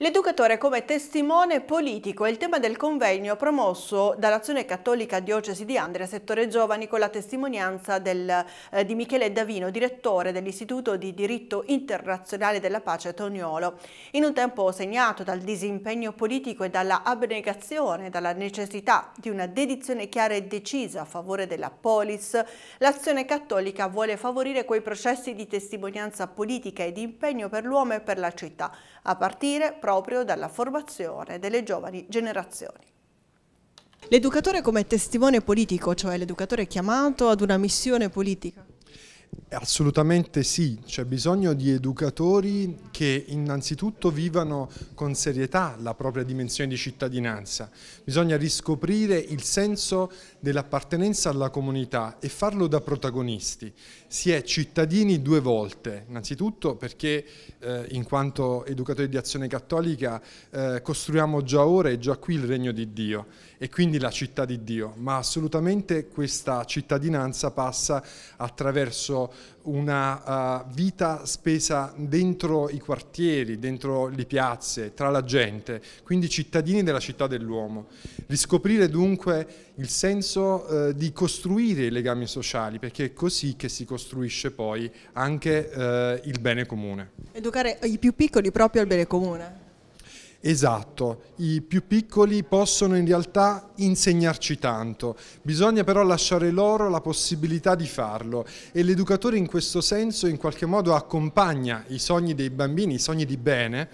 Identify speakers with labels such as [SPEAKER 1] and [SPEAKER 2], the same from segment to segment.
[SPEAKER 1] L'educatore come testimone politico è il tema del convegno promosso dall'Azione Cattolica Diocesi di Andrea settore giovani, con la testimonianza del, eh, di Michele Davino, direttore dell'Istituto di Diritto Internazionale della Pace Toniolo. In un tempo segnato dal disimpegno politico e dalla abnegazione, dalla necessità di una dedizione chiara e decisa a favore della polis, l'Azione Cattolica vuole favorire quei processi di testimonianza politica e di impegno per l'uomo e per la città, a partire proprio proprio dalla formazione delle giovani generazioni. L'educatore come testimone politico, cioè l'educatore chiamato ad una missione politica?
[SPEAKER 2] Assolutamente sì, c'è bisogno di educatori che innanzitutto vivano con serietà la propria dimensione di cittadinanza. Bisogna riscoprire il senso dell'appartenenza alla comunità e farlo da protagonisti. Si è cittadini due volte, innanzitutto perché eh, in quanto educatori di azione cattolica eh, costruiamo già ora e già qui il regno di Dio e quindi la città di Dio, ma assolutamente questa cittadinanza passa attraverso una uh, vita spesa dentro i quartieri, dentro le piazze, tra la gente, quindi cittadini della città dell'uomo. Riscoprire dunque il senso uh, di costruire i legami sociali, perché è così che si costruisce poi anche uh, il bene comune.
[SPEAKER 1] Educare i più piccoli proprio al bene
[SPEAKER 2] comune. Esatto, i più piccoli possono in realtà insegnarci tanto, bisogna però lasciare loro la possibilità di farlo e l'educatore in questo senso in qualche modo accompagna i sogni dei bambini, i sogni di bene,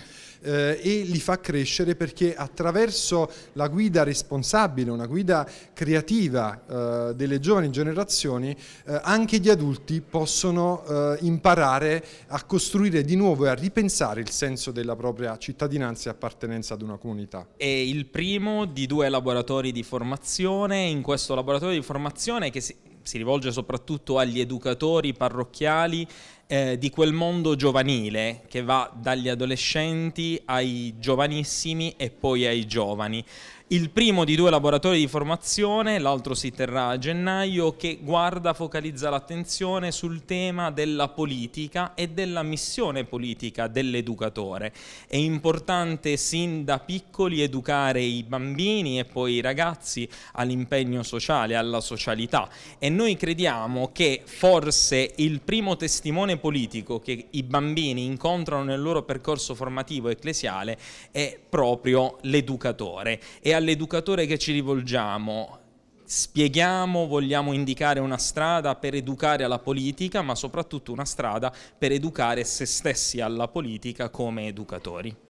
[SPEAKER 2] eh, e li fa crescere perché attraverso la guida responsabile, una guida creativa eh, delle giovani generazioni, eh, anche gli adulti possono eh, imparare a costruire di nuovo e a ripensare il senso della propria cittadinanza e appartenenza ad una comunità.
[SPEAKER 3] È il primo di due laboratori di formazione, in questo laboratorio di formazione che si, si rivolge soprattutto agli educatori parrocchiali eh, di quel mondo giovanile che va dagli adolescenti ai giovanissimi e poi ai giovani. Il primo di due laboratori di formazione, l'altro si terrà a gennaio, che guarda, focalizza l'attenzione sul tema della politica e della missione politica dell'educatore. È importante sin da piccoli educare i bambini e poi i ragazzi all'impegno sociale, alla socialità e noi crediamo che forse il primo testimone filone politico che i bambini incontrano nel loro percorso formativo ecclesiale è proprio l'educatore. È all'educatore che ci rivolgiamo spieghiamo, vogliamo indicare una strada per educare alla politica, ma soprattutto una strada per educare se stessi alla politica come educatori.